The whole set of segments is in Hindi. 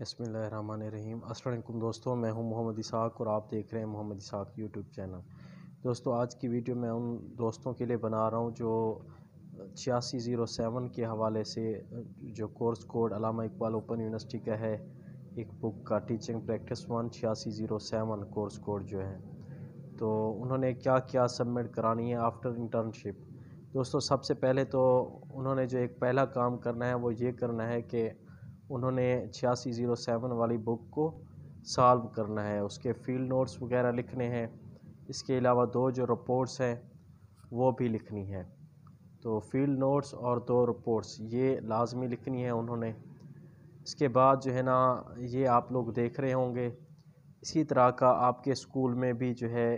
बसमीम अल्लाम दोस्तों मैं हूं मोहम्मद इसाक और आप देख रहे हैं मोहम्मद इसाक यूट्यूब चैनल दोस्तों आज की वीडियो मैं उन दोस्तों के लिए बना रहा हूं जो छियासी ज़ीरो सेवन के हवाले से जो course code Allama Iqbal Open University का है एक बुक का टीचिंग प्रैक्टिस वन छियासी ज़ीरो कोर्स कोड जो है तो उन्होंने क्या क्या सबमिट करानी है आफ्टर इंटर्नशिप दोस्तों सबसे पहले तो उन्होंने जो एक पहला काम करना है वो ये करना है कि उन्होंने छियासी ज़ीरो सेवन वाली बुक को सॉल्व करना है उसके फील्ड नोट्स वगैरह लिखने हैं इसके अलावा दो जो रिपोर्ट्स हैं वो भी लिखनी है तो फील्ड नोट्स और दो रिपोर्ट्स ये लाजमी लिखनी है उन्होंने इसके बाद जो है ना ये आप लोग देख रहे होंगे इसी तरह का आपके स्कूल में भी जो है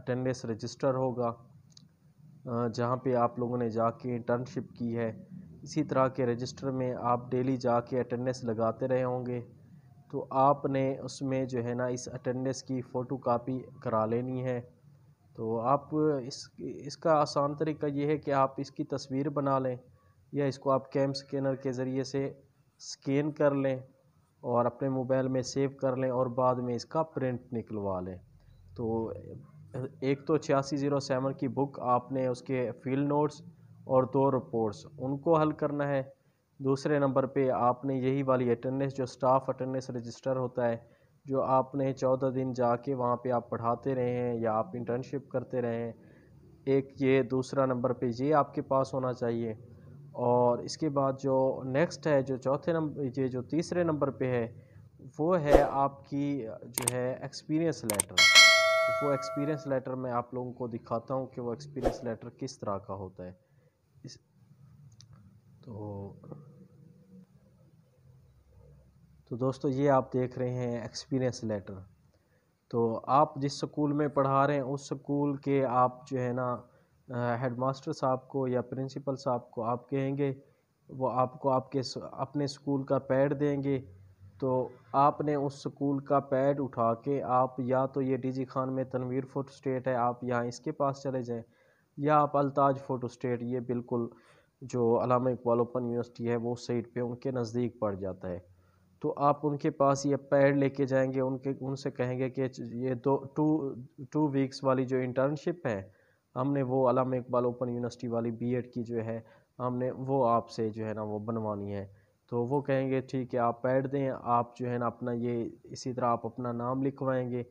अटेंडेंस रजिस्टर होगा जहाँ पे आप लोगों ने जाके इंटर्नशिप की है इसी तरह के रजिस्टर में आप डेली जाके अटेंडेंस लगाते रहे होंगे तो आपने उसमें जो है ना इस अटेंडेंस की फ़ोटो कापी करा लेनी है तो आप इस इसका आसान तरीका यह है कि आप इसकी तस्वीर बना लें या इसको आप कैम स्कैनर के ज़रिए से स्कैन कर लें और अपने मोबाइल में सेव कर लें और बाद में इसका प्रिंट निकलवा लें तो एक तो छियासी ज़ीरो सेवन की बुक आपने उसके फील्ड नोट्स और दो रिपोर्ट्स उनको हल करना है दूसरे नंबर पे आपने यही वाली अटेंडेंस जो स्टाफ अटेंडेंस रजिस्टर होता है जो आपने चौदह दिन जाके वहाँ पे आप पढ़ाते रहे हैं या आप इंटर्नशिप करते रहे हैं एक ये दूसरा नंबर पे ये आपके पास होना चाहिए और इसके बाद जो नेक्स्ट है जो चौथे नंबर ये जो तीसरे नंबर पे है वो है आपकी जो है एक्सपीरियंस लेटर वो एक्सपीरियंस लेटर मैं आप लोगों को दिखाता हूँ कि वो एक्सपीरियंस लेटर किस तरह का होता है इस तो तो दोस्तों ये आप देख रहे हैं एक्सपीरियंस लेटर तो आप जिस स्कूल में पढ़ा रहे हैं उस स्कूल के आप जो है ना हेडमास्टर साहब को या प्रिंसिपल साहब को आप कहेंगे वो आपको आपके अपने स्कूल का पैड देंगे तो आपने उस स्कूल का पैड उठा के आप या तो ये डीजी खान में तनवीर फोटो स्टेट है आप यहाँ इसके पास चले जाएं या आप अलताज फ़ोटो स्टेट ये बिल्कुल जो अलामा इकबाल ओपन यूनिवर्सिटी है वो साइड पे उनके नज़दीक पड़ जाता है तो आप उनके पास ये पैड लेके जाएंगे उनके उनसे कहेंगे कि ये दो टू टू वीक्स वाली जो इंटर्नशिप है हमने वो अलामा इकबाल ओपन यूनिवर्सिटी वाली बीएड की जो है हमने वो आपसे जो है ना वो बनवानी है तो वो कहेंगे ठीक है आप पैड दें आप जो है ना अपना ये इसी तरह आप अपना नाम लिखवाएँगे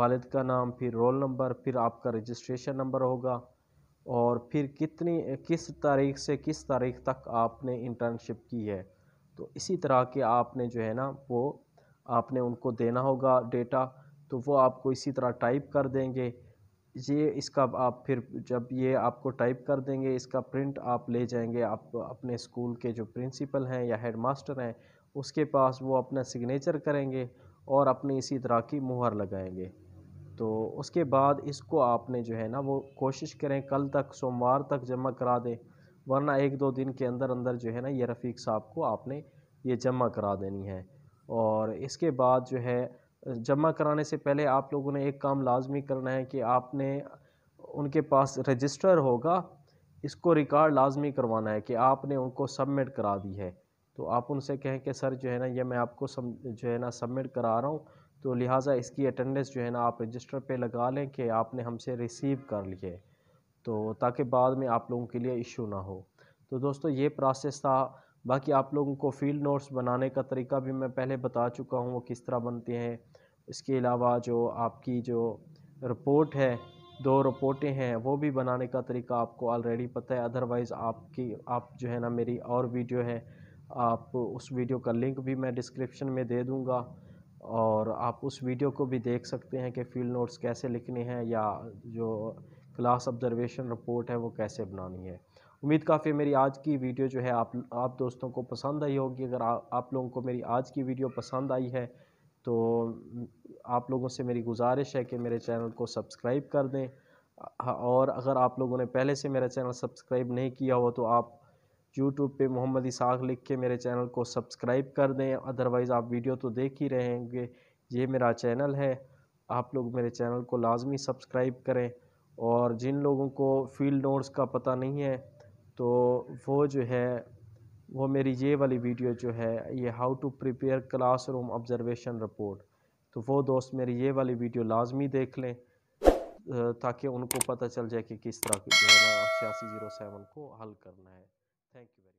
वालद का नाम फिर रोल नंबर फिर आपका रजिस्ट्रेशन नंबर होगा और फिर कितनी किस तारीख से किस तारीख तक आपने इंटर्नशिप की है तो इसी तरह के आपने जो है ना वो आपने उनको देना होगा डेटा तो वो आपको इसी तरह टाइप कर देंगे ये इसका आप फिर जब ये आपको टाइप कर देंगे इसका प्रिंट आप ले जाएंगे आप अपने स्कूल के जो प्रिंसिपल हैं या हेड मास्टर हैं उसके पास वो अपना सिग्नेचर करेंगे और अपनी इसी तरह की मुहर लगाएंगे तो उसके बाद इसको आपने जो है ना वो कोशिश करें कल तक सोमवार तक जमा करा दें वरना एक दो दिन के अंदर अंदर जो है ना ये रफ़ीक साहब को आपने ये जमा करा देनी है और इसके बाद जो है जमा कराने से पहले आप लोगों ने एक काम लाजमी करना है कि आपने उनके पास रजिस्टर होगा इसको रिकॉर्ड लाजमी करवाना है कि आपने उनको सबमिट करा दी है तो आप उनसे कहें कि सर जो है ना ये मैं आपको सम, जो है ना सबमिट करा रहा हूँ तो लिहाजा इसकी अटेंडेंस जो है ना आप रजिस्टर पे लगा लें कि आपने हमसे रिसीव कर लिए तो ताकि बाद में आप लोगों के लिए इशू ना हो तो दोस्तों ये प्रोसेस था बाकी आप लोगों को फील्ड नोट्स बनाने का तरीका भी मैं पहले बता चुका हूँ वो किस तरह बनते हैं इसके अलावा जो आपकी जो रिपोर्ट है दो रिपोर्टें हैं वो भी बनाने का तरीका आपको ऑलरेडी पता है अदरवाइज़ आपकी आप जो है ना मेरी और वीडियो है आप उस वीडियो का लिंक भी मैं डिस्क्रिप्शन में दे दूँगा और आप उस वीडियो को भी देख सकते हैं कि फील्ड नोट्स कैसे लिखने हैं या जो क्लास ऑब्जर्वेशन रिपोर्ट है वो कैसे बनानी है उम्मीद काफ़ी मेरी आज की वीडियो जो है आप आप दोस्तों को पसंद आई होगी अगर आ, आप लोगों को मेरी आज की वीडियो पसंद आई है तो आप लोगों से मेरी गुजारिश है कि मेरे चैनल को सब्सक्राइब कर दें और अगर आप लोगों ने पहले से मेरा चैनल सब्सक्राइब नहीं किया हो तो आप यूट्यूब पे मोहम्मद इसाक लिख के मेरे चैनल को सब्सक्राइब कर दें अदरवाइज़ आप वीडियो तो देख ही रहेंगे ये मेरा चैनल है आप लोग मेरे चैनल को लाजमी सब्सक्राइब करें और जिन लोगों को फील्ड नोट्स का पता नहीं है तो वो जो है वो मेरी ये वाली वीडियो जो है ये how to prepare classroom observation report तो वो दोस्त मेरी ये वाली वीडियो लाजमी देख लें ताकि उनको पता चल जाए कि किस तरह की जो है ना छियासी ज़ीरो सेवन को हल करना है Thank you very